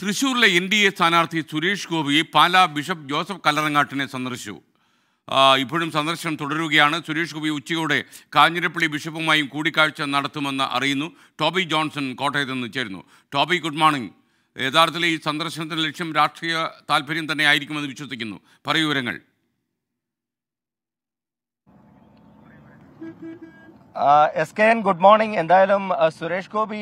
തൃശ്ശൂരിലെ N D A സ്ഥാനാർത്ഥി Suresh Gopi Pala bishop Joseph കല്ലറങ്ങാട്ടിനെ സന്ദർശിച്ചു ഇപ്പോഴും സന്ദർശനം തുടരുകയാണ് സുരേഷ് ഗോപി ഉച്ചയോടെ കാഞ്ഞിരപ്പള്ളി ബിഷപ്പുമായും കൂടിക്കാഴ്ച നടത്തുമെന്ന് അറിയുന്നു ടോബി ജോൺസൺ കോട്ടയത്ത് നിന്ന് ചേരുന്നു ടോബി ഗുഡ് മോർണിംഗ് യഥാർത്ഥത്തിൽ ഈ സന്ദർശനത്തിൻ്റെ ലക്ഷ്യം രാഷ്ട്രീയ താല്പര്യം തന്നെ ആയിരിക്കുമെന്ന് വിശ്വസിക്കുന്നു പറയൂരങ്ങൾ S K N good morning എന്തായാലും സുരേഷ് ഗോപി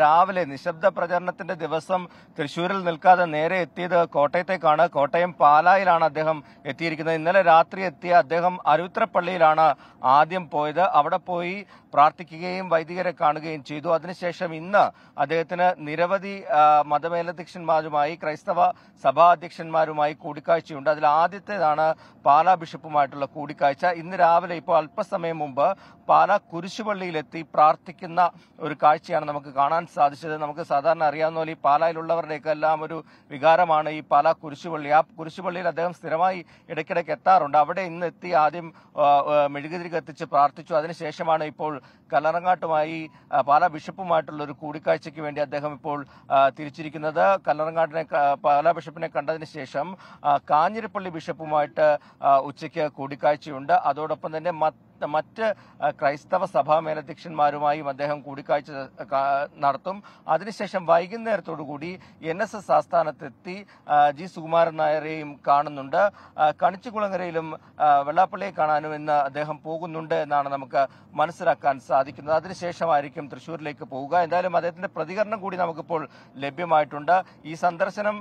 രാവിലെ നിശബ്ദ പ്രചരണത്തിന്റെ ദിവസം തൃശൂരിൽ നിൽക്കാതെ നേരെ എത്തിയത് കോട്ടയത്തേക്കാണ് കോട്ടയം പാലായിലാണ് അദ്ദേഹം എത്തിയിരിക്കുന്നത് ഇന്നലെ രാത്രി എത്തിയ അദ്ദേഹം അരുത്രപ്പള്ളിയിലാണ് ആദ്യം പോയത് അവിടെ പോയി പ്രാർത്ഥിക്കുകയും വൈദികരെ കാണുകയും ചെയ്തു അതിനുശേഷം ഇന്ന് അദ്ദേഹത്തിന് നിരവധി മതമേലധ്യക്ഷന്മാരുമായി ക്രൈസ്തവ സഭാ അധ്യക്ഷന്മാരുമായി കൂടിക്കാഴ്ചയുണ്ട് അതിൽ ആദ്യത്തേതാണ് പാലാ ബിഷപ്പുമായിട്ടുള്ള കൂടിക്കാഴ്ച ഇന്ന് രാവിലെ ഇപ്പോൾ അല്പസമയം മുമ്പ് പാല കുരിശുപള്ളിയിലെത്തി പ്രാർത്ഥിക്കുന്ന ഒരു കാഴ്ചയാണ് നമുക്ക് കാണാൻ സാധിച്ചത് നമുക്ക് സാധാരണ അറിയാവുന്ന പോലെ ഈ പാലായിലുള്ളവരുടെയൊക്കെ എല്ലാം ഒരു വികാരമാണ് ഈ പാല കുരിശുപള്ളി ആ കുരിശുപള്ളിയിൽ അദ്ദേഹം സ്ഥിരമായി ഇടയ്ക്കിടയ്ക്ക് എത്താറുണ്ട് അവിടെ ഇന്ന് എത്തി ആദ്യം മെഴുകുതിരി കത്തിച്ച് പ്രാർത്ഥിച്ചു അതിനുശേഷമാണ് ഇപ്പോൾ കല്ലറങ്ങാട്ടുമായി പാല ബിഷപ്പുമായിട്ടുള്ള ഒരു കൂടിക്കാഴ്ചയ്ക്ക് വേണ്ടി അദ്ദേഹം ഇപ്പോൾ തിരിച്ചിരിക്കുന്നത് കല്ലറങ്ങാട്ടിനെ പാല ബിഷപ്പിനെ കണ്ടതിന് ശേഷം കാഞ്ഞിരപ്പള്ളി ബിഷപ്പുമായിട്ട് ഉച്ചയ്ക്ക് കൂടിക്കാഴ്ചയുണ്ട് അതോടൊപ്പം തന്നെ മത്ത മറ്റ് ക്രൈസ്തവ സഭാ മേലധ്യക്ഷന്മാരുമായും അദ്ദേഹം കൂടിക്കാഴ്ച നടത്തും അതിനുശേഷം വൈകുന്നേരത്തോടുകൂടി എൻ എസ് എസ് ആസ്ഥാനത്തെത്തി ജി സുകുമാരൻ നായരെയും കാണുന്നുണ്ട് കണിച്ചുകുളങ്ങരയിലും വെള്ളാപ്പള്ളിയെ കാണാനും ഇന്ന് അദ്ദേഹം പോകുന്നുണ്ട് എന്നാണ് നമുക്ക് മനസ്സിലാക്കാൻ സാധിക്കുന്നത് അതിനുശേഷമായിരിക്കും തൃശ്ശൂരിലേക്ക് പോവുക എന്തായാലും അദ്ദേഹത്തിന്റെ പ്രതികരണം കൂടി നമുക്കിപ്പോൾ ലഭ്യമായിട്ടുണ്ട് ഈ സന്ദർശനം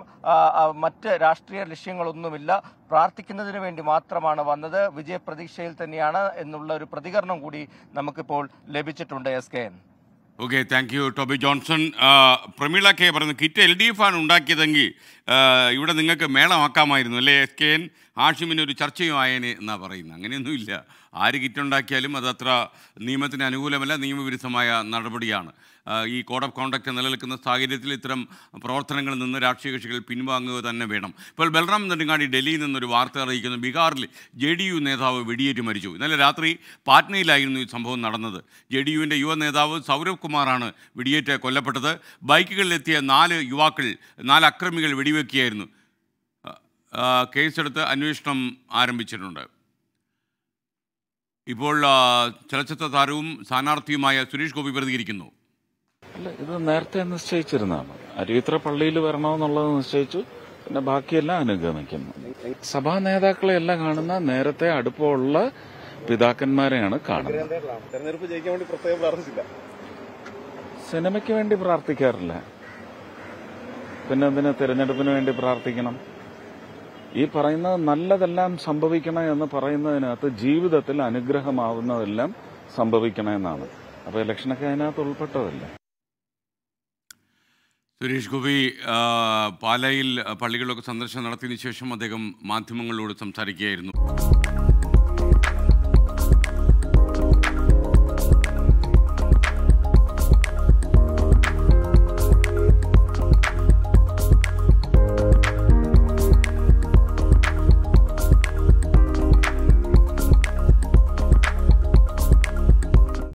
മറ്റ് രാഷ്ട്രീയ ലക്ഷ്യങ്ങളൊന്നുമില്ല പ്രാർത്ഥിക്കുന്നതിന് വേണ്ടി മാത്രമാണ് വന്നത് വിജയപ്രതീക്ഷയിൽ തന്നെയാണ് എന്നുള്ള ഒരു പ്രതികരണം കൂടി നമുക്കിപ്പോൾ ലഭിച്ചിട്ടുണ്ട് S K N okay thank you Toby Johnson Prameela K പറയുന്നത് കിറ്റ് എൽ ഡി എഫ് ആണ് ഉണ്ടാക്കിയതെങ്കിൽ ഇവിടെ നിങ്ങൾക്ക് മേളമാക്കാമായിരുന്നു അല്ലേ എസ് കെ എൻ ഹാഷിമിന് ഒരു ചർച്ചയും ആയേനെ എന്നാണ് പറയുന്നത് അങ്ങനെയൊന്നുമില്ല ആര് കിറ്റുണ്ടാക്കിയാലും അത് അത്ര നിയമത്തിന് അനുകൂലമല്ല നിയമവിരുദ്ധമായ നടപടിയാണ് ഈ കോഡ് ഓഫ് കോണ്ടക്ട് നിലനിൽക്കുന്ന സാഹചര്യത്തിൽ ഇത്തരം പ്രവർത്തനങ്ങളിൽ നിന്ന് രാഷ്ട്രീയ കക്ഷികൾ പിൻവാങ്ങുക തന്നെ വേണം ഇപ്പോൾ ബൽറാം നെടുങ്ങാടി ഡൽഹിയിൽ നിന്നൊരു വാർത്ത അറിയിക്കുന്നു ബീഹാറിൽ ജെ ഡി യു നേതാവ് വെടിയേറ്റ് മരിച്ചു ഇന്നലെ രാത്രി പാറ്റ്നയിലായിരുന്നു ഈ സംഭവം നടന്നത് ജെ ഡി യുവിൻ്റെ യുവ നേതാവ് സൗരവ് കുമാറാണ് വെടിയേറ്റ് കൊല്ലപ്പെട്ടത് ബൈക്കുകളിലെത്തിയ നാല് യുവാക്കൾ നാല് അക്രമികൾ വെടി വെടിവെക്കുകയായിരുന്നു കേസെടുത്ത് അന്വേഷണം ആരംഭിച്ചിട്ടുണ്ട് ഇപ്പോൾ ചലച്ചിത്ര താരവും സ്ഥാനാർത്ഥിയുമായ സുരേഷ് ഗോപി പ്രതികരിക്കുന്നു അല്ല ഇത് നേരത്തെ നിശ്ചയിച്ചിരുന്നതാണ് അരുവിത്ര പള്ളിയിൽ വരണമെന്നുള്ളത് നിശ്ചയിച്ചു പിന്നെ ബാക്കിയെല്ലാം അനുഗമിക്കുന്നു സഭാ നേതാക്കളെ എല്ലാം കാണുന്ന നേരത്തെ അടുപ്പമുള്ള പിതാക്കന്മാരെയാണ് കാണുന്നത് സിനിമയ്ക്ക് വേണ്ടി പ്രാർത്ഥിക്കാറില്ല പിന്നെ അതിന് തിരഞ്ഞെടുപ്പിന് വേണ്ടി പ്രാർത്ഥിക്കണം ഈ പറയുന്ന നല്ലതെല്ലാം സംഭവിക്കണം എന്ന് പറയുന്നതിനകത്ത് ജീവിതത്തിൽ അനുഗ്രഹമാവുന്നതെല്ലാം സംഭവിക്കണമെന്നാണ് അപ്പോൾ ഇലക്ഷനൊക്കെ അതിനകത്ത് ഉൾപ്പെട്ടതല്ല സുരേഷ് ഗോപി പാലയിൽ പള്ളികളിലൊക്കെ സന്ദർശനം നടത്തിയതിനു ശേഷം അദ്ദേഹം മാധ്യമങ്ങളോട് സംസാരിക്കുകയായിരുന്നു